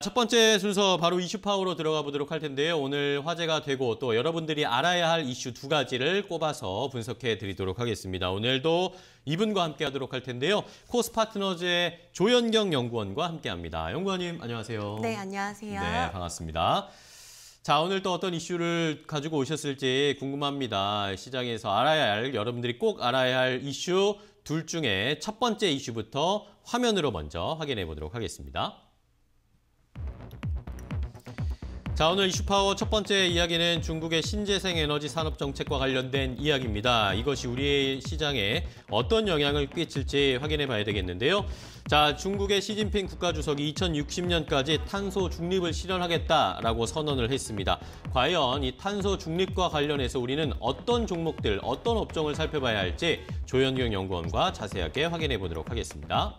첫 번째 순서 바로 이슈 파워로 들어가 보도록 할 텐데요. 오늘 화제가 되고 또 여러분들이 알아야 할 이슈 두 가지를 꼽아서 분석해 드리도록 하겠습니다. 오늘도 이분과 함께 하도록 할 텐데요. 코스 파트너즈의 조연경 연구원과 함께 합니다. 연구원님 안녕하세요. 네, 안녕하세요. 네, 반갑습니다. 자, 오늘 또 어떤 이슈를 가지고 오셨을지 궁금합니다. 시장에서 알아야 할, 여러분들이 꼭 알아야 할 이슈 둘 중에 첫 번째 이슈부터 화면으로 먼저 확인해 보도록 하겠습니다. 자, 오늘 이슈파워 첫 번째 이야기는 중국의 신재생 에너지 산업 정책과 관련된 이야기입니다. 이것이 우리의 시장에 어떤 영향을 끼칠지 확인해 봐야 되겠는데요. 자, 중국의 시진핑 국가주석이 2060년까지 탄소 중립을 실현하겠다라고 선언을 했습니다. 과연 이 탄소 중립과 관련해서 우리는 어떤 종목들, 어떤 업종을 살펴봐야 할지 조현경 연구원과 자세하게 확인해 보도록 하겠습니다.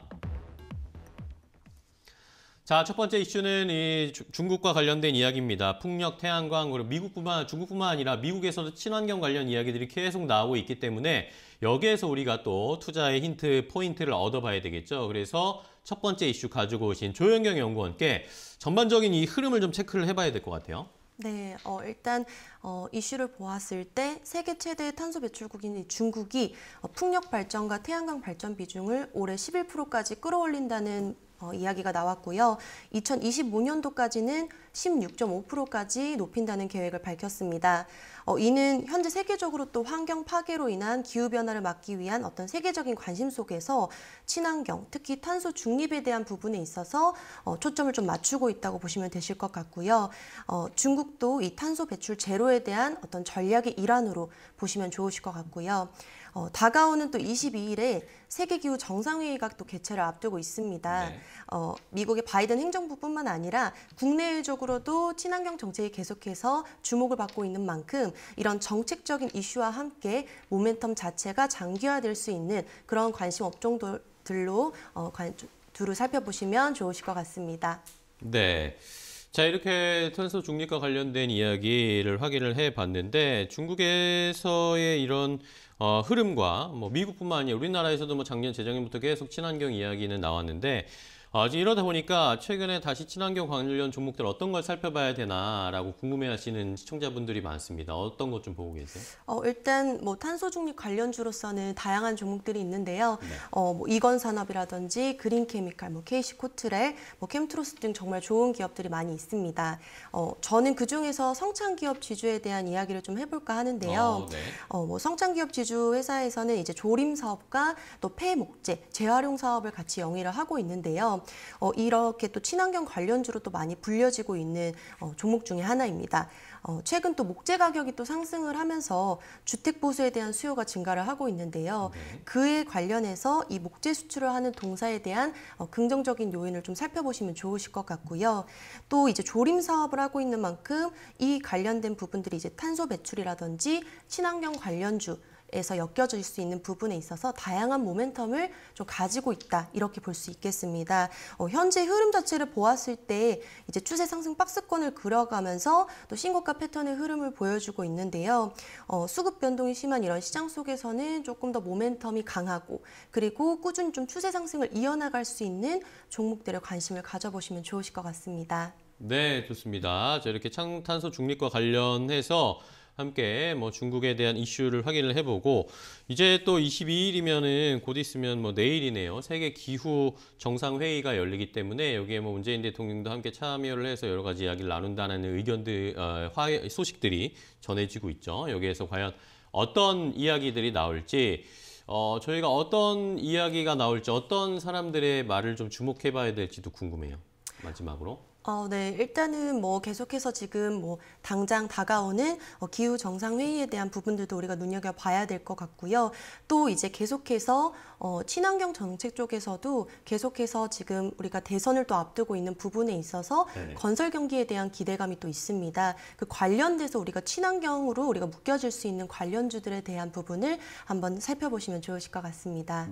자, 첫 번째 이슈는 이 중국과 관련된 이야기입니다. 풍력, 태양광, 그리고 미국뿐만, 중국뿐만 아니라 미국에서도 친환경 관련 이야기들이 계속 나오고 있기 때문에 여기에서 우리가 또 투자의 힌트, 포인트를 얻어봐야 되겠죠. 그래서 첫 번째 이슈 가지고 오신 조영경 연구원께 전반적인 이 흐름을 좀 체크를 해봐야 될 것 같아요. 네, 어, 일단 어, 이슈를 보았을 때 세계 최대 의 탄소 배출국인 중국이 어, 풍력 발전과 태양광 발전 비중을 올해 11%까지 끌어올린다는 어, 이야기가 나왔고요. 2025년도까지는 16.5%까지 높인다는 계획을 밝혔습니다. 어, 이는 현재 세계적으로 또 환경 파괴로 인한 기후변화를 막기 위한 어떤 세계적인 관심 속에서 친환경, 특히 탄소 중립에 대한 부분에 있어서 어, 초점을 좀 맞추고 있다고 보시면 되실 것 같고요. 어, 중국도 이 탄소 배출 제로에 대한 어떤 전략의 일환으로 보시면 좋으실 것 같고요. 어, 다가오는 또 22일에 세계기후 정상회의가 또 개최를 앞두고 있습니다. 네. 어, 미국의 바이든 행정부뿐만 아니라 국내외적으로도 친환경 정책이 계속해서 주목을 받고 있는 만큼 이런 정책적인 이슈와 함께 모멘텀 자체가 장기화될 수 있는 그런 관심 업종들로 어, 관, 두루 살펴보시면 좋으실 것 같습니다. 네. 자, 이렇게 탄소 중립과 관련된 이야기를 확인을 해 봤는데 중국에서의 이런 어, 흐름과 뭐 미국뿐만 아니라 우리나라에서도 뭐 작년 재작년부터 계속 친환경 이야기는 나왔는데 아, 지금 이러다 보니까 최근에 다시 친환경 관련 종목들 어떤 걸 살펴봐야 되나라고 궁금해하시는 시청자분들이 많습니다. 어떤 것 좀 보고 계세요? 어, 일단 뭐 탄소 중립 관련주로서는 다양한 종목들이 있는데요. 네. 어, 뭐 이건 산업이라든지 그린 케미칼, 뭐 KC 코트레, 뭐 캠트로스 등 정말 좋은 기업들이 많이 있습니다. 어, 저는 그 중에서 성창 기업 지주에 대한 이야기를 좀 해볼까 하는데요. 어, 네. 어, 뭐성창 기업 지주 회사에서는 이제 조림 사업과 또 폐목재, 재활용 사업을 같이 영위를 하고 있는데요. 어, 이렇게 또 친환경 관련주로 또 많이 불려지고 있는 어, 종목 중의 하나입니다. 어, 최근 또 목재 가격이 또 상승을 하면서 주택 보수에 대한 수요가 증가를 하고 있는데요. 네. 그에 관련해서 이 목재 수출을 하는 동사에 대한 어, 긍정적인 요인을 좀 살펴보시면 좋으실 것 같고요. 또 이제 조림 사업을 하고 있는 만큼 이 관련된 부분들이 이제 탄소 배출이라든지 친환경 관련주 에서 엮여질 수 있는 부분에 있어서 다양한 모멘텀을 좀 가지고 있다 이렇게 볼 수 있겠습니다. 어, 현재 흐름 자체를 보았을 때 이제 추세 상승 박스권을 그려가면서 또 신고가 패턴의 흐름을 보여주고 있는데요. 어, 수급 변동이 심한 이런 시장 속에서는 조금 더 모멘텀이 강하고 그리고 꾸준히 좀 추세 상승을 이어나갈 수 있는 종목들에 관심을 가져보시면 좋으실 것 같습니다. 네, 좋습니다. 자, 이렇게 창탄소 중립과 관련해서 함께 뭐 중국에 대한 이슈를 확인을 해보고 이제 또 22일이면은 곧 있으면 뭐 내일이네요. 세계 기후 정상 회의가 열리기 때문에 여기에 뭐 문재인 대통령도 함께 참여를 해서 여러 가지 이야기를 나눈다는 의견들 어, 화, 소식들이 전해지고 있죠. 여기에서 과연 어떤 이야기들이 나올지 어, 저희가 어떤 이야기가 나올지 어떤 사람들의 말을 좀 주목해 봐야 될지도 궁금해요. 마지막으로. 어, 네. 일단은 뭐 계속해서 지금 뭐 당장 다가오는 어, 기후 정상회의에 대한 부분들도 우리가 눈여겨봐야 될 것 같고요. 또 이제 계속해서 어, 친환경 정책 쪽에서도 계속해서 지금 우리가 대선을 또 앞두고 있는 부분에 있어서 네. 건설 경기에 대한 기대감이 또 있습니다. 그 관련돼서 우리가 친환경으로 우리가 묶여질 수 있는 관련주들에 대한 부분을 한번 살펴보시면 좋으실 것 같습니다.